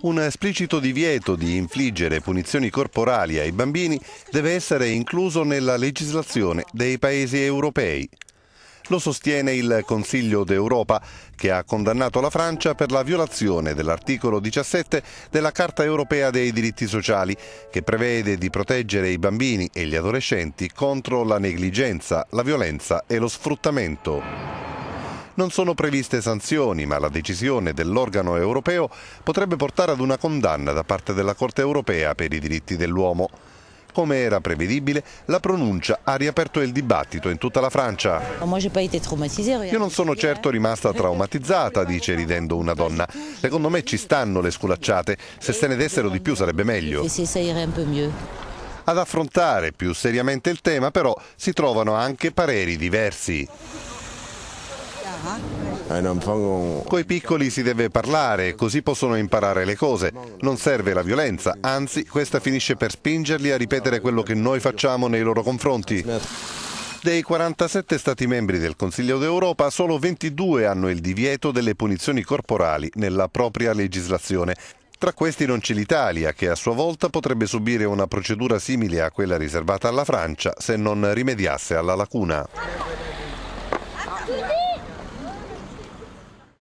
Un esplicito divieto di infliggere punizioni corporali ai bambini deve essere incluso nella legislazione dei paesi europei. Lo sostiene il Consiglio d'Europa, che ha condannato la Francia per la violazione dell'articolo 17 della Carta europea dei diritti sociali, che prevede di proteggere i bambini e gli adolescenti contro la negligenza, la violenza e lo sfruttamento. Non sono previste sanzioni, ma la decisione dell'organo europeo potrebbe portare ad una condanna da parte della Corte europea per i diritti dell'uomo. Come era prevedibile, la pronuncia ha riaperto il dibattito in tutta la Francia. Io non sono certo rimasta traumatizzata, dice ridendo una donna. Secondo me ci stanno le sculacciate, se se ne dessero di più sarebbe meglio. Ad affrontare più seriamente il tema però si trovano anche pareri diversi. Eh, Coi piccoli si deve parlare, così possono imparare le cose. Non serve la violenza, anzi questa finisce per spingerli a ripetere quello che noi facciamo nei loro confronti. Dei 47 Stati membri del Consiglio d'Europa, solo 22 hanno il divieto delle punizioni corporali nella propria legislazione. Tra questi non c'è l'Italia, che a sua volta potrebbe subire una procedura simile a quella riservata alla Francia se non rimediasse alla lacuna.